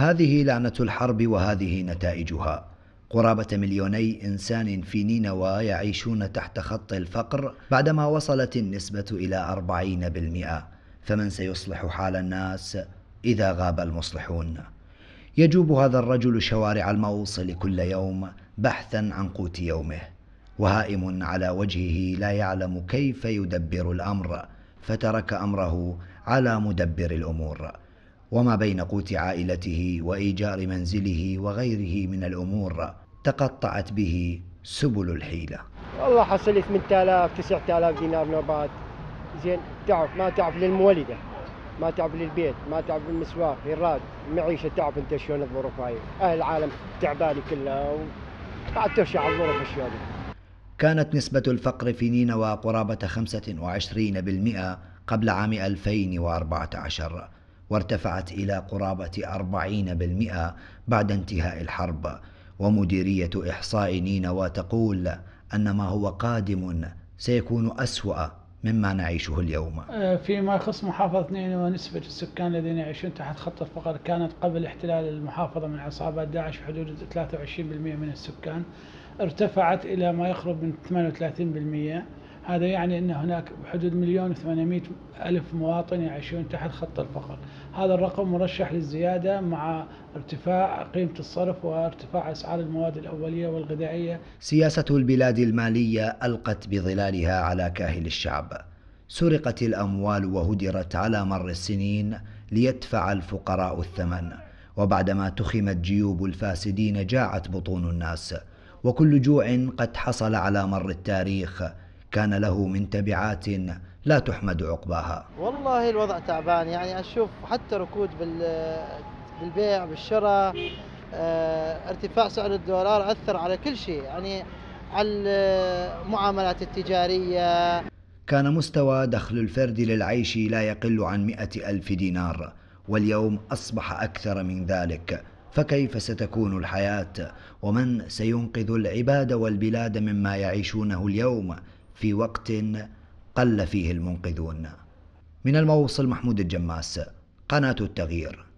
هذه لعنة الحرب وهذه نتائجها قرابة مليوني إنسان في نينوى يعيشون تحت خط الفقر بعدما وصلت النسبة إلى 40% فمن سيصلح حال الناس إذا غاب المصلحون؟ يجوب هذا الرجل شوارع الموصل كل يوم بحثا عن قوت يومه وهائم على وجهه لا يعلم كيف يدبر الأمر فترك أمره على مدبر الأمور وما بين قوت عائلته وإيجار منزله وغيره من الأمور تقطعت به سبل الحيلة والله حصلي 8000 9000 دينار نوبات زين تعب ما تعب للمولده ما تعب للبيت ما تعب للمسواق الراد معيشه تعب انت شلون الظروف هاي اهل العالم تعبانه كلها وقاعد ترشع الظروف شلون كانت نسبة الفقر في نينوى قرابة 25% قبل عام 2014 وارتفعت إلى قرابة 40% بعد انتهاء الحرب ومديرية إحصاء نينوى تقول أن ما هو قادم سيكون أسوأ مما نعيشه اليوم آه، فيما يخص محافظة نينوى نسبة السكان الذين يعيشون تحت خط الفقر كانت قبل احتلال المحافظة من عصابات داعش حدود 23% من السكان ارتفعت إلى ما يقرب من 38% هذا يعني أن هناك بحدود مليون وثمانمائة ألف مواطن يعيشون تحت خط الفقر هذا الرقم مرشح للزيادة مع ارتفاع قيمة الصرف وارتفاع أسعار المواد الأولية والغذائية سياسة البلاد المالية ألقت بظلالها على كاهل الشعب سرقت الأموال وهدرت على مر السنين ليدفع الفقراء الثمن وبعدما تخمت جيوب الفاسدين جاعت بطون الناس وكل جوع قد حصل على مر التاريخ كان له من تبعات لا تحمد عقباها والله الوضع تعبان يعني أشوف حتى ركود بالبيع بالشراء آه، ارتفاع سعر الدولار أثر على كل شيء يعني على المعاملات التجارية كان مستوى دخل الفرد للعيش لا يقل عن مئة ألف دينار واليوم أصبح أكثر من ذلك فكيف ستكون الحياة ومن سينقذ العباد والبلاد مما يعيشونه اليوم في وقت قل فيه المنقذون من الموصل محمود الجماس قناة التغيير